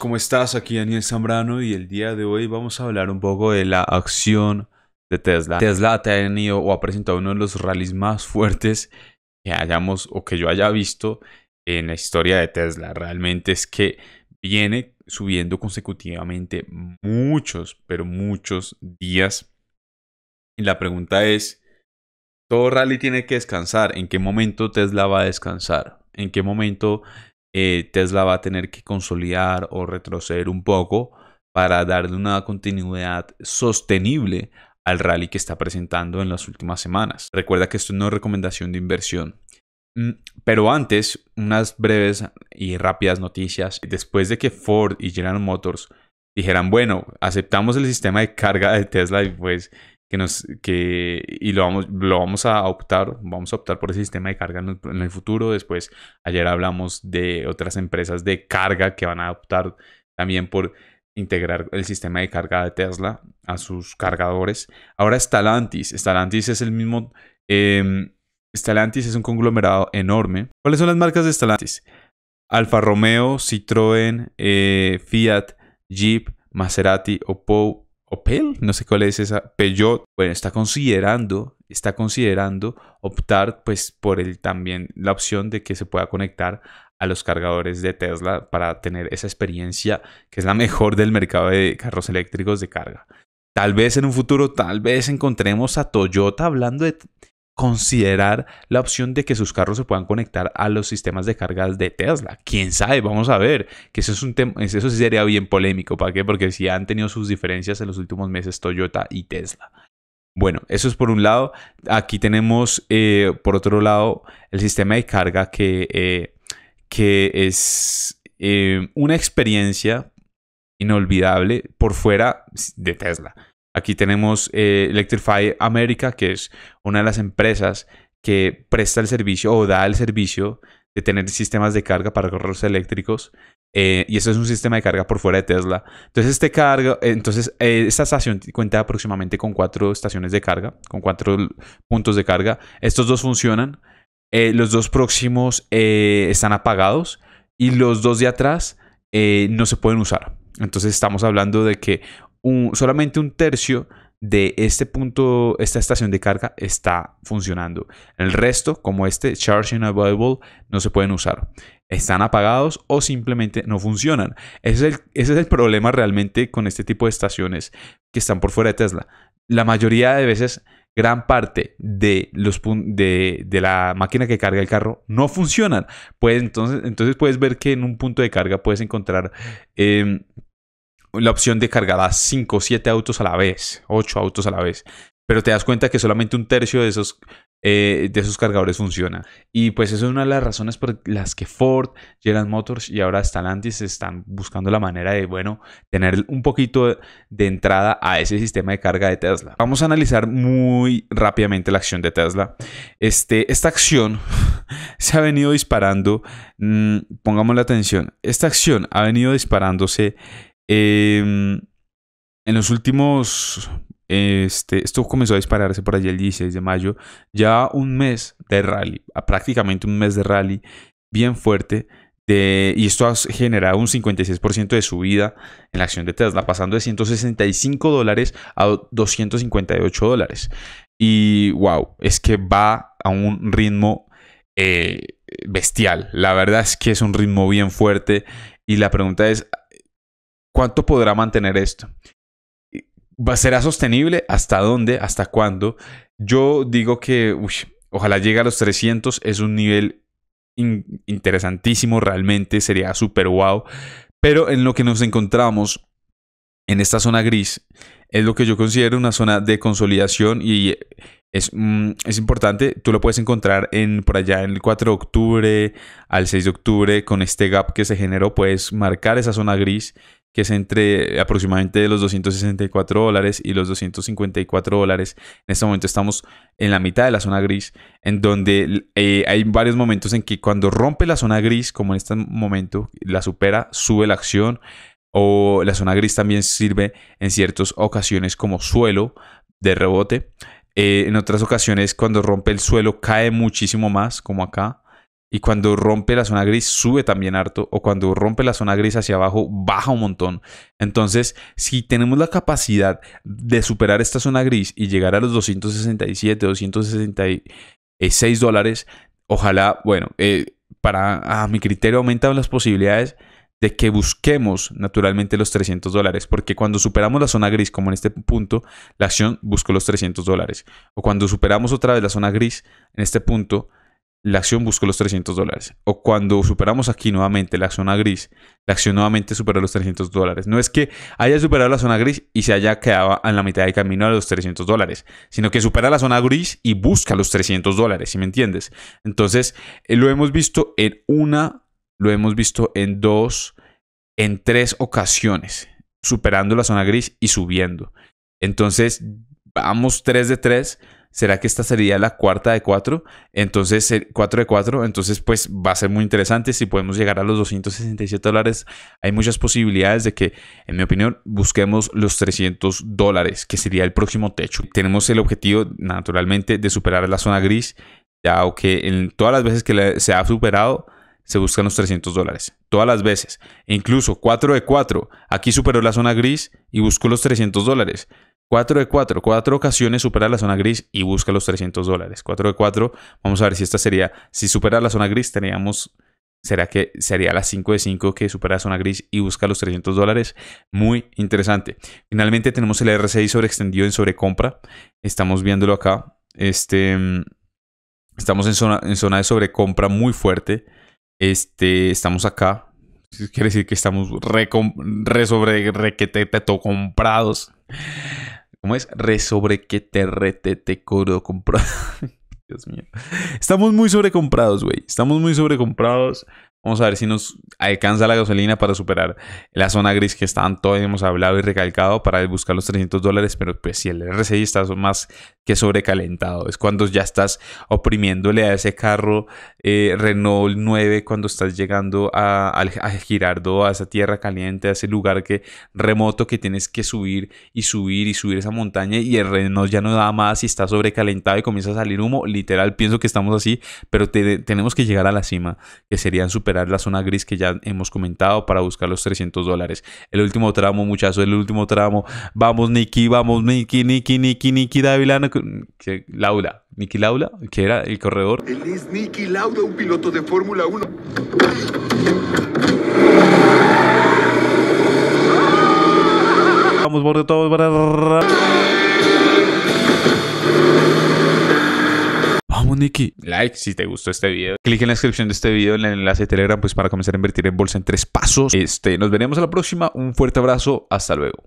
¿Cómo estás? Aquí Daniel Zambrano y el día de hoy vamos a hablar un poco de la acción de Tesla. Tesla ha tenido o ha presentado uno de los rallies más fuertes que hayamos o que yo haya visto en la historia de Tesla. Realmente es que viene subiendo consecutivamente muchos, pero muchos días. Y la pregunta es, todo rally tiene que descansar. ¿En qué momento Tesla va a descansar? ¿En qué momento eh, Tesla va a tener que consolidar o retroceder un poco para darle una continuidad sostenible al rally que está presentando en las últimas semanas. Recuerda que esto no es recomendación de inversión. Mm, pero antes, unas breves y rápidas noticias. Después de que Ford y General Motors dijeran, bueno, aceptamos el sistema de carga de Tesla y pues que nos que y lo vamos lo vamos a optar vamos a optar por ese sistema de carga en el, futuro después ayer hablamos de otras empresas de carga que van a optar también por integrar el sistema de carga de Tesla a sus cargadores ahora Stellantis Stellantis es el mismo eh, es un conglomerado enorme cuáles son las marcas de Stellantis Alfa Romeo Citroën eh, Fiat Jeep Maserati Oppo o no sé cuál es esa, Peugeot, bueno, está considerando, está considerando optar pues por el también la opción de que se pueda conectar a los cargadores de Tesla para tener esa experiencia que es la mejor del mercado de carros eléctricos de carga. Tal vez en un futuro, tal vez encontremos a Toyota hablando de considerar la opción de que sus carros se puedan conectar a los sistemas de cargas de Tesla. ¿Quién sabe? Vamos a ver. Que eso, es un eso sí sería bien polémico. ¿Para qué? Porque si han tenido sus diferencias en los últimos meses Toyota y Tesla. Bueno, eso es por un lado. Aquí tenemos, eh, por otro lado, el sistema de carga que, eh, que es eh, una experiencia inolvidable por fuera de Tesla. Aquí tenemos eh, Electrify America, que es una de las empresas que presta el servicio o da el servicio de tener sistemas de carga para carros eléctricos. Eh, y eso es un sistema de carga por fuera de Tesla. Entonces, este entonces eh, esta estación cuenta aproximadamente con cuatro estaciones de carga, con cuatro puntos de carga. Estos dos funcionan. los dos próximos están apagados y los dos de atrás no se pueden usar. Entonces estamos hablando de que solamente un tercio de este punto, esta estación de carga está funcionando. El resto, como este Charging Available, no se pueden usar. Están apagados o simplemente no funcionan. Ese es, el, ese es el problema realmente con este tipo de estaciones que están por fuera de Tesla. La mayoría de veces, gran parte de, los de, de la máquina que carga el carro no funcionan. Pues, entonces, entonces puedes ver que en un punto de carga puedes encontrar... Em, la opción de cargar a 5 o 7 autos a la vez, 8 autos a la vez. Pero te das cuenta que solamente un tercio de esos, eh, de esos cargadores funciona. Y pues eso es una de las razones por las que Ford, General Motors y ahora Stellantis están buscando la manera de, bueno, tener un poquito de entrada a ese sistema de carga de Tesla. Vamos a analizar muy rápidamente la acción de Tesla. Este, esta acción se ha venido disparando, mm, pongamos la atención, esta acción ha venido disparándose Em, en los últimos... Este, esto comenzó a dispararse por allí el 16 de mayo. Ya un mes de rally, prácticamente un mes de rally bien fuerte. De, y esto ha generado un 56% de subida en la acción de Tesla, pasando de 165 dólares a 258 dólares. Y wow, es que va a un ritmo eh, bestial. La verdad es que es un ritmo bien fuerte. Y la pregunta es, ¿Cuánto podrá mantener esto? ¿Será sostenible? ¿Hasta dónde? ¿Hasta cuándo? Yo digo que ojalá llegue a los 300. Es un nivel interesantísimo realmente. Sería súper wow. Pero en lo que nos encontramos en esta zona gris es lo que yo considero una zona de consolidación y eh, mm, es, importante. Tú lo puedes encontrar en, por allá en el 4 de octubre al 6 de octubre con este gap que se generó. Puedes marcar esa zona gris que es entre aproximadamente los 264 dólares y los 254 dólares. En este momento estamos en la mitad de la zona gris, en donde eh, hay varios momentos en que cuando rompe la zona gris, como en este momento, la supera, sube la acción. O la zona gris también sirve en ciertas ocasiones como suelo de rebote. Eh, en otras ocasiones, cuando rompe el suelo, cae muchísimo más, como acá. Y cuando rompe la zona gris, sube también harto. O cuando rompe la zona gris hacia abajo, baja un montón. Entonces, si tenemos la capacidad de superar esta zona gris y llegar a los 267, 266 dólares, ojalá, bueno, eh, para mi criterio aumentan las posibilidades de que busquemos naturalmente los 300 dólares, porque cuando superamos la zona gris, como en este punto, la acción busca los 300 dólares, o cuando superamos otra vez la zona gris, en este punto, la acción buscó los 300 dólares. O cuando superamos aquí nuevamente la zona gris, la acción nuevamente superó los 300 dólares. No es que haya superado la zona gris y se haya quedado en la mitad del camino a los 300 dólares, sino que supera la zona gris y busca los 300 dólares, si me entiendes. Entonces, eh, lo hemos visto en una, lo hemos visto en dos, en tres ocasiones, superando la zona gris y subiendo. Entonces, vamos 3 de 3 ¿Será que esta sería la cuarta de cuatro? Entonces, 4 eh, de 4 entonces pues va a ser muy interesante si podemos llegar a los 267 dólares. Hay muchas posibilidades de que, en mi opinión, busquemos los 300 dólares, que sería el próximo techo. Tenemos el objetivo, naturalmente, de superar la zona gris, ya que en todas las veces que se ha superado, se buscan los 300 dólares. Todas las veces. E incluso 4 de 4. Aquí superó la zona gris y buscó los 300 dólares. 4 de 4, 4 ocasiones supera la zona gris y busca los 300 dólares. 4 de 4, vamos a ver si esta sería, si supera la zona gris, teníamos, será que sería la 5 de 5 que supera la zona gris y busca los 300 dólares. Muy interesante. Finalmente tenemos el R6 sobreextendido en sobrecompra. Estamos viéndolo acá. Este, estamos en zona, de sobrecompra muy fuerte. Este, estamos acá. Quiere decir que estamos re, re sobre comprados. ¿Cómo es? Re sobre que te rete te coro comprado. Dios mío. Estamos muy sobrecomprados, güey. Estamos muy sobrecomprados. Vamos a ver si nos alcanza la gasolina para superar la zona gris que todos hemos hablado y recalcado para buscar los 300 dólares, pero pues si el RCI está más que sobrecalentado, es cuando ya estás oprimiéndole a ese carro eh, Renault 9, cuando estás llegando a, a, Girardo, a esa tierra caliente, a ese lugar que remoto que tienes que subir y subir y subir esa montaña y el Renault ya no da más y está sobrecalentado y comienza a salir humo, literal pienso que estamos así, pero tenemos que llegar a la cima, que serían super la zona gris que ya hemos comentado para buscar los 300 dólares. El último tramo, muchachos, el último tramo. Vamos, Nicky, vamos, Nicky, Nicky, Nicky, Nicky que Laula, Nicky Laula, que era el corredor. Él es Nicky Lauda, un piloto de Fórmula 1. Vamos, borde todo. Nicky. Like si te gustó este video. Clic en la descripción de este video, en el enlace de Telegram, pues para comenzar a invertir en bolsa en tres pasos. Este, nos veremos a la próxima. Un fuerte abrazo. Hasta luego.